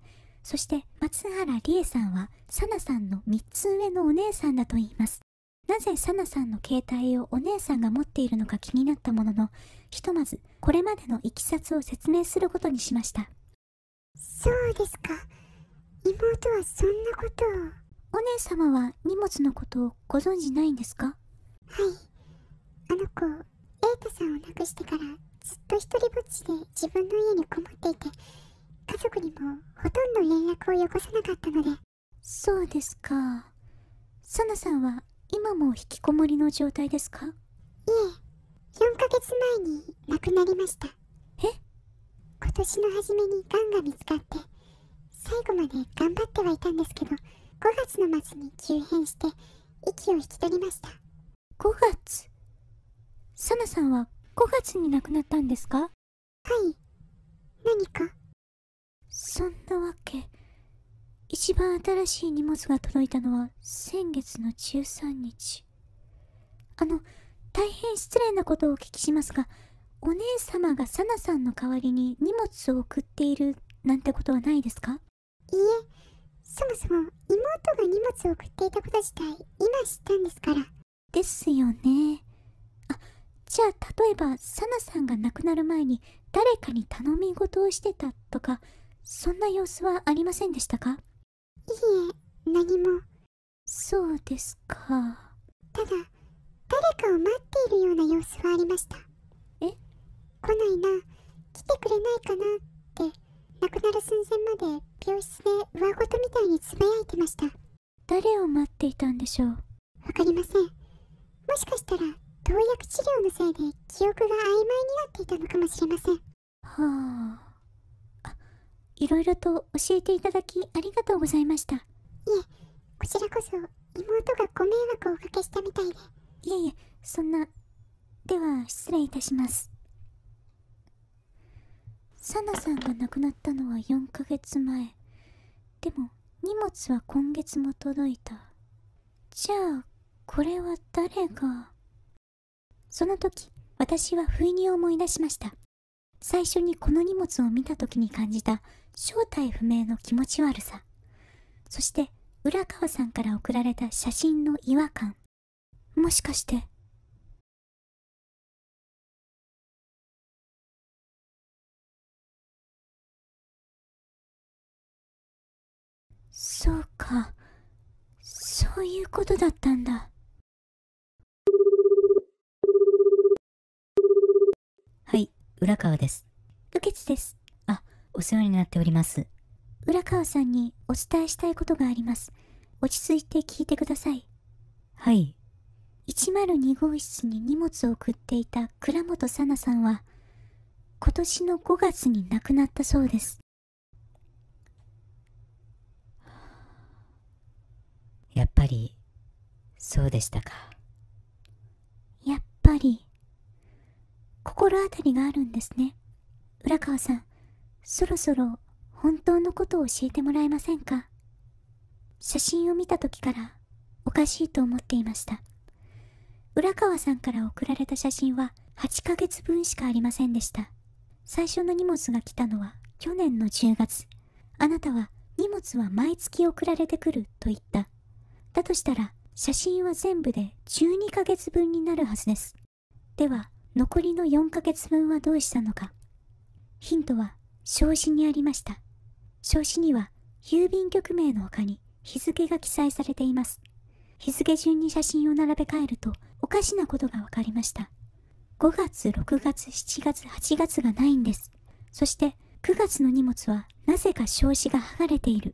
そして松原理恵さんはサナさんの3つ上のお姉さんだと言いますなぜサナさんの携帯をお姉さんが持っているのか気になったもののひとまずこれまでのいきさつを説明することにしましたそうですか妹はそんなことをお姉様は荷物のことをご存じないんですかはいあの子瑛太さんを亡くしてからずっと一人ぼっちで自分の家にこもっていて家族にもほとんど連絡をよこさなかったのでそうですかサナさんは今も引きこもりの状態ですかいえ4ヶ月前に亡くなりましたえ今年の初めにがんが見つかって最後まで頑張ってはいたんですけど5月の末に急変して息を引き取りました5月サナさんは5月に亡くなったんですかはい何かそんなわけ一番新しい荷物が届いたのは先月の13日あの大変失礼なことをお聞きしますがお姉様がサナさんの代わりに荷物を送っているなんてことはないですかいいえそもそも妹が荷物を送っていたこと自体今知ったんですからですよねあじゃあ例えばサナさんが亡くなる前に誰かに頼み事をしてたとかそんな様子はありませんでしたかえ何もそうですかただ誰かを待っているような様子はありましたえ来ないな来てくれないかなって亡くなる寸前まで病室で上ごとみたいにつぶやいてました誰を待っていたんでしょうわかりませんもしかしたら投薬治療のせいで記憶が曖昧になっていたのかもしれませんはあいろいろと教えていただきありがとうございましたいえこちらこそ妹がご迷惑をおかけしたみたいでいえいえそんなでは失礼いたしますサナさんが亡くなったのは4ヶ月前でも荷物は今月も届いたじゃあこれは誰がその時私は不意に思い出しました最初にこの荷物を見た時に感じた正体不明の気持ち悪さそして浦川さんから送られた写真の違和感もしかしてそうかそういうことだったんだ浦川です。です。あ、お世話になっております。浦川さんにお伝えしたいことがあります。落ち着いて聞いてください。はい。102号室に荷物を送っていた倉本さなさんは、今年の5月に亡くなったそうです。やっぱり、そうでしたか。やっぱり。心当たりがあるんですね浦川さんそろそろ本当のことを教えてもらえませんか写真を見た時からおかしいと思っていました浦川さんから送られた写真は8ヶ月分しかありませんでした最初の荷物が来たのは去年の10月あなたは荷物は毎月送られてくると言っただとしたら写真は全部で12ヶ月分になるはずですでは残りの4ヶ月分はどうしたのかヒントは障子にありました障子には郵便局名の他に日付が記載されています日付順に写真を並べ替えるとおかしなことが分かりました5月6月7月8月がないんですそして9月の荷物はなぜか障子が剥がれている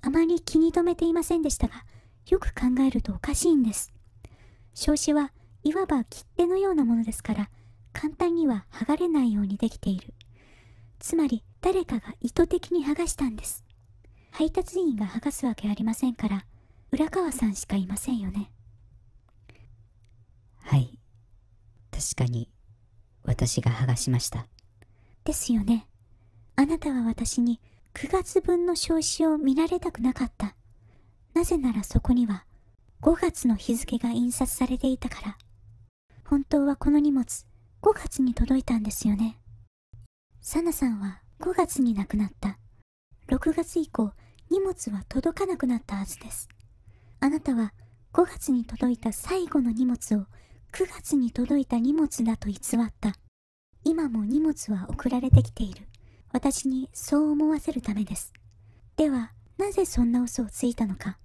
あまり気に留めていませんでしたがよく考えるとおかしいんです証紙はいわば切手のようなものですから簡単には剥がれないようにできているつまり誰かが意図的に剥がしたんです配達員が剥がすわけありませんから浦川さんしかいませんよねはい確かに私が剥がしましたですよねあなたは私に9月分の消費を見られたくなかったなぜならそこには5月の日付が印刷されていたから本当はこの荷物、5月に届いたんですよね。サナさんは5月に亡くなった。6月以降、荷物は届かなくなったはずです。あなたは5月に届いた最後の荷物を9月に届いた荷物だと偽った。今も荷物は送られてきている。私にそう思わせるためです。では、なぜそんな嘘をついたのか。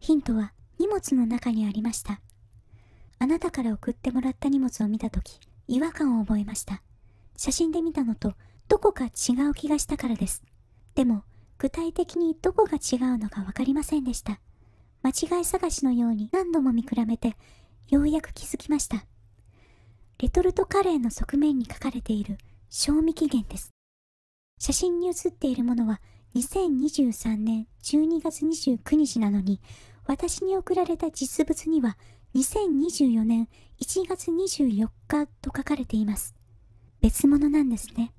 ヒントは荷物の中にありました。あなたから送ってもらった荷物を見た時違和感を覚えました写真で見たのとどこか違う気がしたからですでも具体的にどこが違うのか分かりませんでした間違い探しのように何度も見比べてようやく気づきましたレトルトカレーの側面に書かれている賞味期限です写真に写っているものは2023年12月29日なのに私に送られた実物には2024年1月24日と書かれています別物なんですね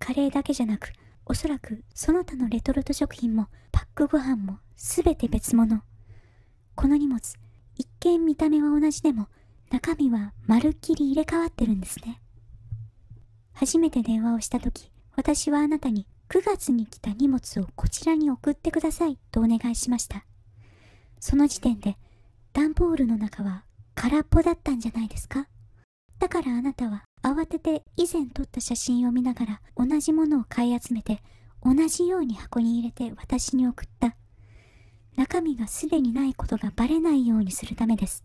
カレーだけじゃなくおそらくその他のレトルト食品もパックご飯も全て別物この荷物一見見た目は同じでも中身はまるっきり入れ替わってるんですね初めて電話をした時私はあなたに9月に来た荷物をこちらに送ってくださいとお願いしましたその時点で段ボールの中は空っぽだったんじゃないですかだからあなたは慌てて以前撮った写真を見ながら同じものを買い集めて同じように箱に入れて私に送った中身がすでにないことがバレないようにするためです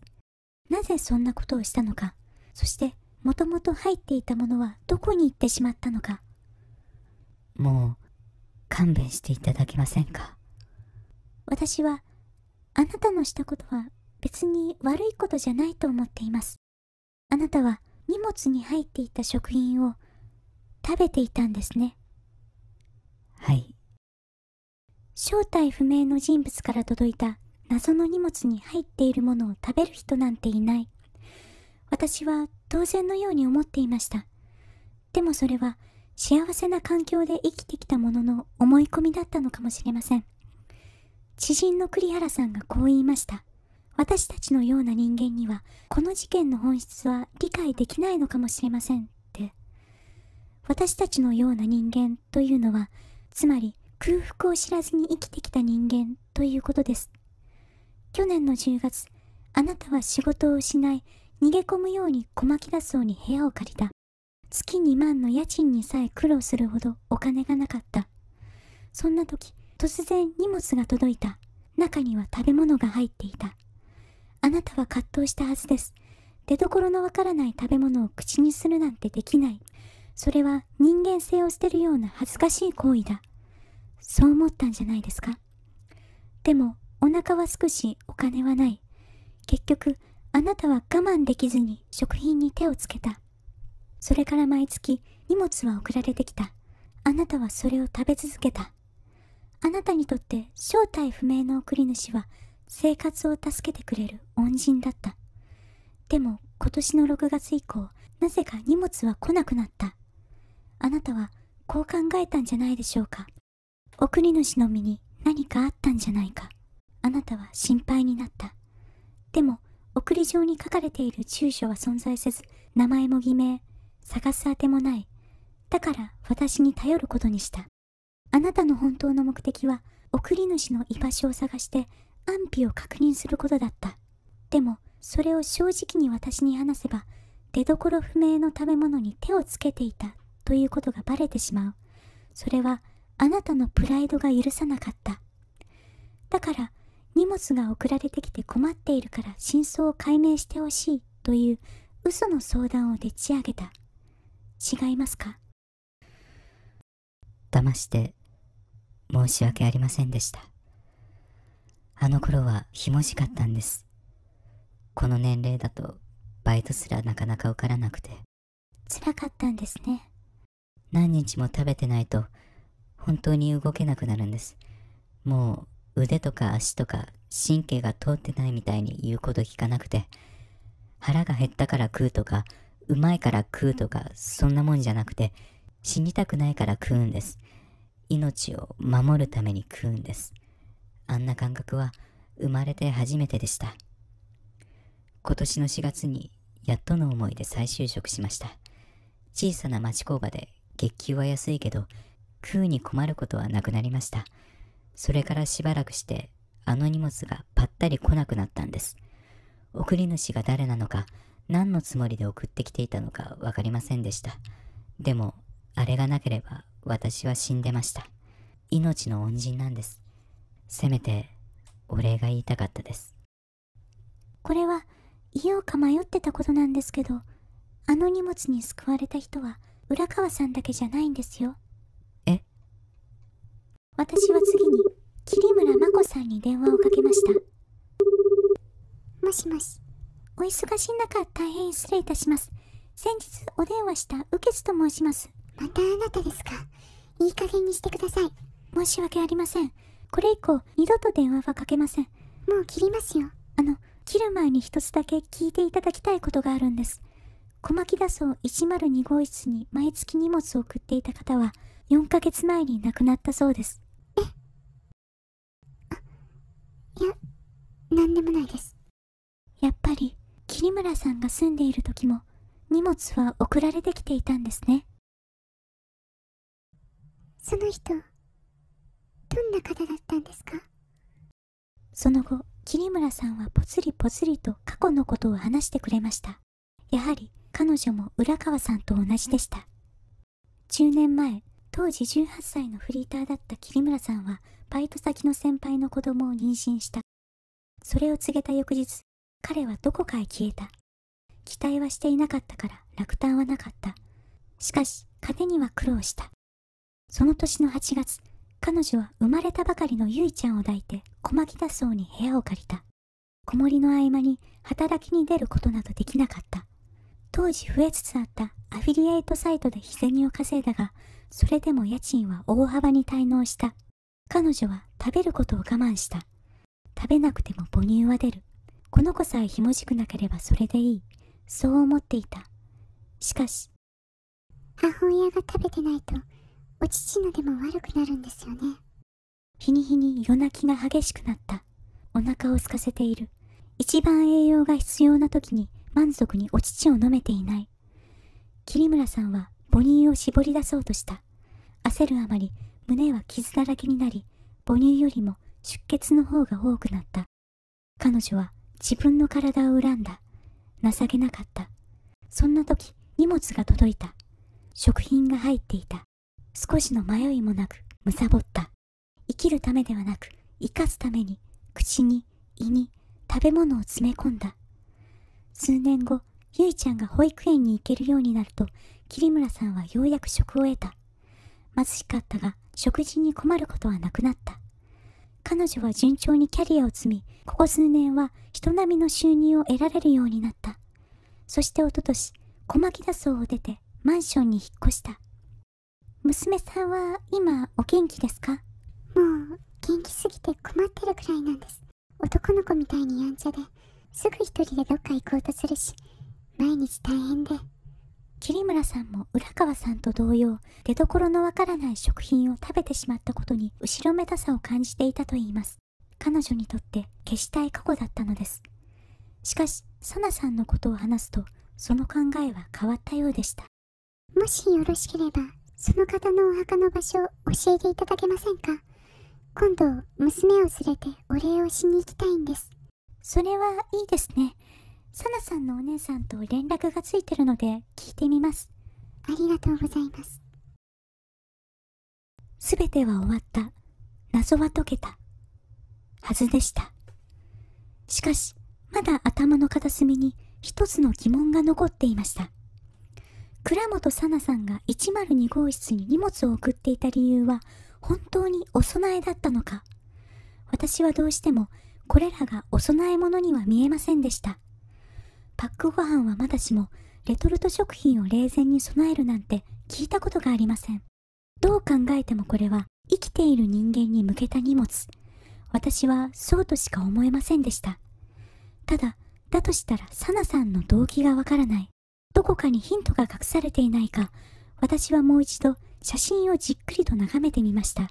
なぜそんなことをしたのかそしてもともと入っていたものはどこに行ってしまったのかもう勘弁していただけませんか私はあなたのしたことは別に悪いことじゃないと思っていますあなたは荷物に入っていた食品を食べていたんですねはい正体不明の人物から届いた謎の荷物に入っているものを食べる人なんていない私は当然のように思っていましたでもそれは幸せな環境で生きてきたものの思い込みだったのかもしれません知人の栗原さんがこう言いました私たちのような人間にはこの事件の本質は理解できないのかもしれませんって私たちのような人間というのはつまり空腹を知らずに生きてきた人間ということです去年の10月あなたは仕事を失い逃げ込むように小牧田荘に部屋を借りた月2万の家賃にさえ苦労するほどお金がなかったそんな時突然荷物が届いた中には食べ物が入っていたあなたは葛藤したはずです出所のわからない食べ物を口にするなんてできないそれは人間性を捨てるような恥ずかしい行為だそう思ったんじゃないですかでもお腹は少しお金はない結局あなたは我慢できずに食品に手をつけたそれから毎月荷物は送られてきたあなたはそれを食べ続けたあなたにとって正体不明の送り主は生活を助けてくれる恩人だったでも今年の6月以降なぜか荷物は来なくなったあなたはこう考えたんじゃないでしょうかお国主の身に何かあったんじゃないかあなたは心配になったでも送り状に書かれている住所は存在せず名前も偽名探すあてもないだから私に頼ることにしたあなたの本当の目的は送り主の居場所を探して安否を確認することだったでもそれを正直に私に話せば出どころ不明の食べ物に手をつけていたということがバレてしまうそれはあなたのプライドが許さなかっただから荷物が送られてきて困っているから真相を解明してほしいという嘘の相談をでっち上げた違いますか騙して申し訳ありませんでしたあの頃はひもじかったんです。この年齢だとバイトすらなかなか受からなくて。辛かったんですね。何日も食べてないと本当に動けなくなるんです。もう腕とか足とか神経が通ってないみたいに言うこと聞かなくて、腹が減ったから食うとか、うまいから食うとか、そんなもんじゃなくて、死にたくないから食うんです。命を守るために食うんです。あんな感覚は生まれて初めてでした。今年の4月にやっとの思いで再就職しました。小さな町工場で月給は安いけど、食うに困ることはなくなりました。それからしばらくして、あの荷物がぱったり来なくなったんです。送り主が誰なのか、何のつもりで送ってきていたのか分かりませんでした。でも、あれがなければ私は死んでました。命の恩人なんです。せめてお礼が言いたかったですこれは言おうか迷ってたことなんですけどあの荷物に救われた人は浦川さんだけじゃないんですよえ私は次に桐村真子さんに電話をかけましたもしもしお忙しい中大変失礼いたします先日お電話した右傑と申しますまたあなたですかいい加減にしてください申し訳ありませんこれ以降二度と電話はかけませんもう切りますよあの切る前に一つだけ聞いていただきたいことがあるんです小牧田荘102号室に毎月荷物を送っていた方は4ヶ月前に亡くなったそうですえあいや何でもないですやっぱり桐村さんが住んでいる時も荷物は送られてきていたんですねその人どんな方だったんですかその後桐村さんはぽつりぽつりと過去のことを話してくれましたやはり彼女も浦川さんと同じでした10年前当時18歳のフリーターだった桐村さんはバイト先の先輩の子供を妊娠したそれを告げた翌日彼はどこかへ消えた期待はしていなかったから落胆はなかったしかし金には苦労したその年の8月彼女は生まれたばかりのゆいちゃんを抱いて細だ。田荘に部屋を借りた子守の合間に働きに出ることなどできなかった当時増えつつあったアフィリエイトサイトで日銭を稼いだがそれでも家賃は大幅に滞納した彼女は食べることを我慢した食べなくても母乳は出るこの子さえひもじくなければそれでいいそう思っていたしかし母親が食べてないとお乳のでも悪くなるんですよね日に日に夜泣きが激しくなったお腹を空かせている一番栄養が必要な時に満足にお乳を飲めていない桐村さんは母乳を絞り出そうとした焦るあまり胸は傷だらけになり母乳よりも出血の方が多くなった彼女は自分の体を恨んだ情けなかったそんな時荷物が届いた食品が入っていた少しの迷いもなく貪った生きるためではなく生かすために口に胃に食べ物を詰め込んだ数年後ゆいちゃんが保育園に行けるようになると桐村さんはようやく職を得た貧しかったが食事に困ることはなくなった彼女は順調にキャリアを積みここ数年は人並みの収入を得られるようになったそしておととし小牧田荘を出てマンションに引っ越した娘さんは今お元気ですかもう元気すぎて困ってるくらいなんです男の子みたいにやんちゃですぐ一人でどっか行こうとするし毎日大変で桐村さんも浦川さんと同様出どころのわからない食品を食べてしまったことに後ろめたさを感じていたといいます彼女にとって消したい過去だったのですしかしサナさんのことを話すとその考えは変わったようでしたもしよろしければその方のお墓の場所を教えていただけませんか今度娘を連れてお礼をしに行きたいんですそれはいいですねサナさんのお姉さんと連絡がついてるので聞いてみますありがとうございますすべては終わった謎は解けたはずでしたしかしまだ頭の片隅に一つの疑問が残っていました倉本さなさんが102号室に荷物を送っていた理由は本当にお供えだったのか私はどうしてもこれらがお供え物には見えませんでしたパックご飯はまだしもレトルト食品を冷膳に備えるなんて聞いたことがありませんどう考えてもこれは生きている人間に向けた荷物私はそうとしか思えませんでしたただだとしたらサナさんの動機がわからないどこかにヒントが隠されていないか、私はもう一度写真をじっくりと眺めてみました。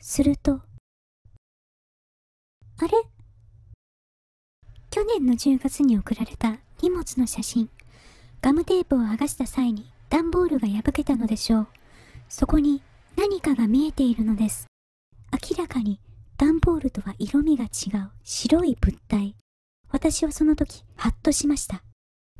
すると、あれ去年の10月に送られた荷物の写真。ガムテープを剥がした際に段ボールが破けたのでしょう。そこに何かが見えているのです。明らかに段ボールとは色味が違う白い物体。私はその時、ハッとしました。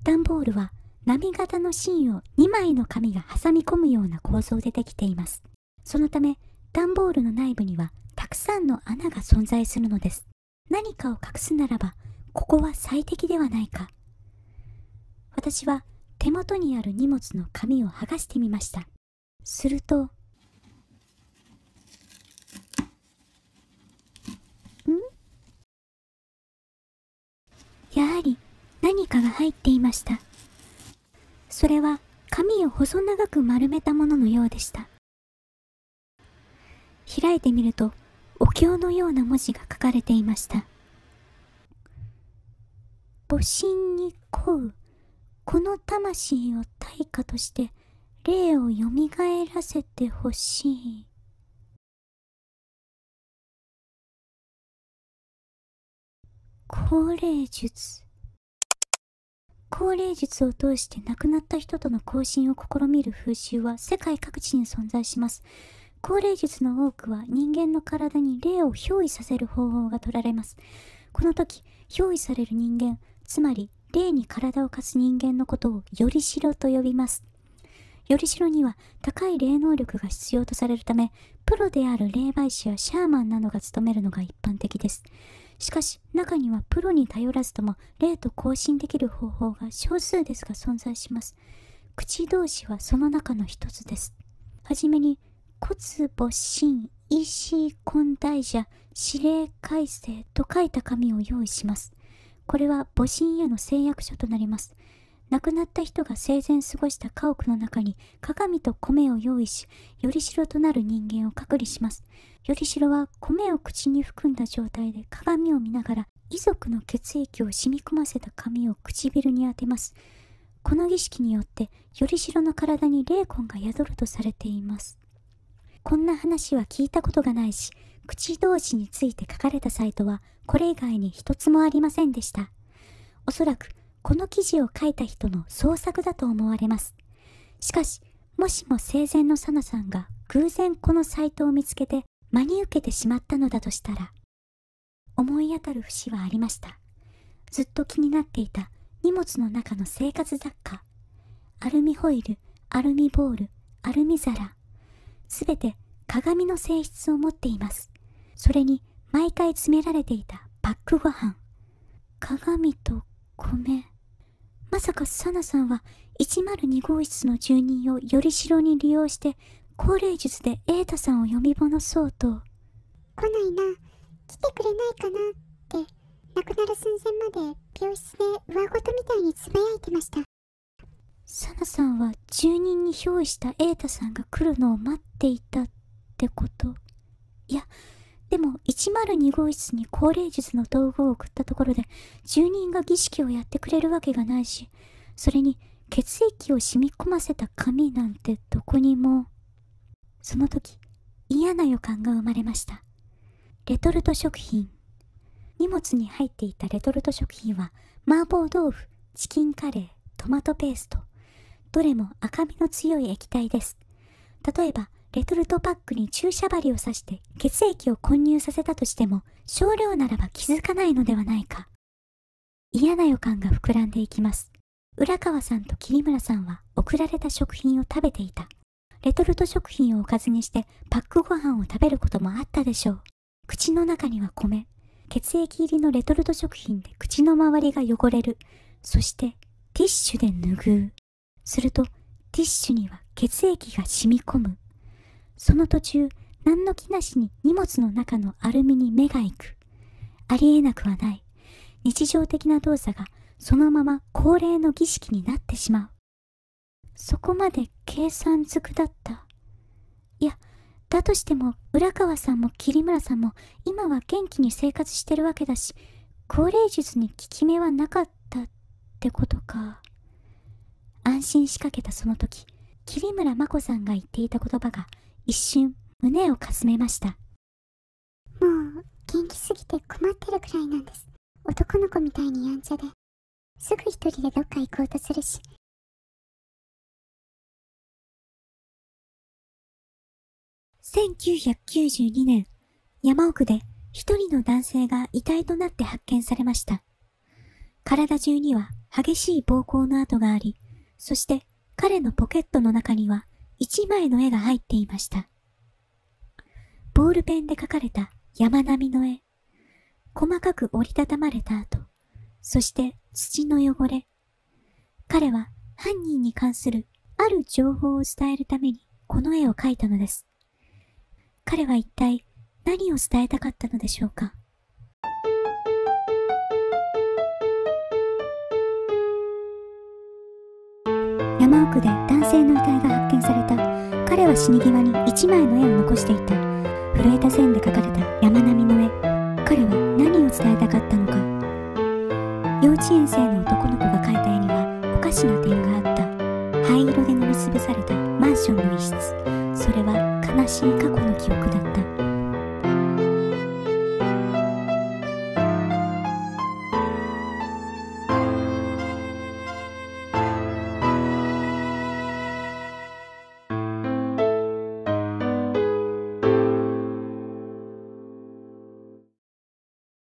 段ボールは波形の芯を2枚の紙が挟み込むような構造でできていますそのため段ボールの内部にはたくさんの穴が存在するのです何かを隠すならばここは最適ではないか私は手元にある荷物の紙を剥がしてみましたするとんやはり何かが入っていましたそれは髪を細長く丸めたもののようでした開いてみるとお経のような文字が書かれていました母神に乞うこの魂を対価として霊をよみがえらせてほしい高齢術高齢術を通して亡くなった人との交信を試みる風習は世界各地に存在します高齢術の多くは人間の体に霊を憑依させる方法が取られますこの時憑依される人間つまり霊に体を貸す人間のことをよりしろと呼びますよりしろには高い霊能力が必要とされるためプロである霊媒師やシャーマンなどが務めるのが一般的ですしかし中にはプロに頼らずとも例と更新できる方法が少数ですが存在します口同士はその中の一つですはじめに骨母神医師根大者司令改正と書いた紙を用意しますこれは母親への誓約書となります亡くなった人が生前過ごした家屋の中に鏡と米を用意しよりしろとなる人間を隔離しますよりしろは米を口に含んだ状態で鏡を見ながら遺族の血液を染み込ませた紙を唇に当てますこの儀式によってよりしろの体に霊魂が宿るとされていますこんな話は聞いたことがないし口同士について書かれたサイトはこれ以外に一つもありませんでしたおそらくこの記事を書いた人の創作だと思われますしかしもしも生前のサナさんが偶然このサイトを見つけて真に受けてしまったのだとしたら思い当たる節はありましたずっと気になっていた荷物の中の生活雑貨アルミホイルアルミボールアルミ皿すべて鏡の性質を持っていますそれに毎回詰められていたパックご飯鏡と米まさかサナさんは102号室の住人をよりしろに利用して高齢術でー太さんを呼び戻そうと来ないな来てくれないかなって亡くなる寸前まで病室で上ごとみたいにつぶやいてましたサナさんは住人に憑依したー太さんが来るのを待っていたってこといやでも102号室に高齢術の道具を送ったところで住人が儀式をやってくれるわけがないしそれに血液を染み込ませた紙なんてどこにもその時嫌な予感が生まれましたレトルト食品荷物に入っていたレトルト食品は麻婆豆腐チキンカレートマトペーストどれも赤みの強い液体です例えばレトルトパックに注射針を刺して血液を混入させたとしても少量ならば気づかないのではないか嫌な予感が膨らんでいきます浦川さんと桐村さんは送られた食品を食べていたレトルト食品をおかずにしてパックご飯を食べることもあったでしょう口の中には米血液入りのレトルト食品で口の周りが汚れるそしてティッシュで拭うするとティッシュには血液が染み込むその途中何の気なしに荷物の中のアルミに目が行くありえなくはない日常的な動作がそのまま恒例の儀式になってしまうそこまで計算づくだったいやだとしても浦川さんも桐村さんも今は元気に生活してるわけだし高齢術に効き目はなかったってことか安心しかけたその時桐村真子さんが言っていた言葉が一瞬胸をかすめましたもう元気すぎて困ってるくらいなんです男の子みたいにやんちゃですぐ一人でどっか行こうとするし1992年、山奥で一人の男性が遺体となって発見されました。体中には激しい暴行の跡があり、そして彼のポケットの中には一枚の絵が入っていました。ボールペンで描かれた山並みの絵。細かく折りたたまれた跡、そして土の汚れ。彼は犯人に関するある情報を伝えるためにこの絵を描いたのです。彼は一体何を伝えたかったのでしょうか山奥で男性の遺体が発見された彼は死に際に一枚の絵を残していた震えた線で描かれた山並みの絵彼は何を伝えたかったのか幼稚園生の男の子が描いた絵にはおかしな点があった灰色で塗りつぶされたマンションの一室それは悲しい過去の記憶だった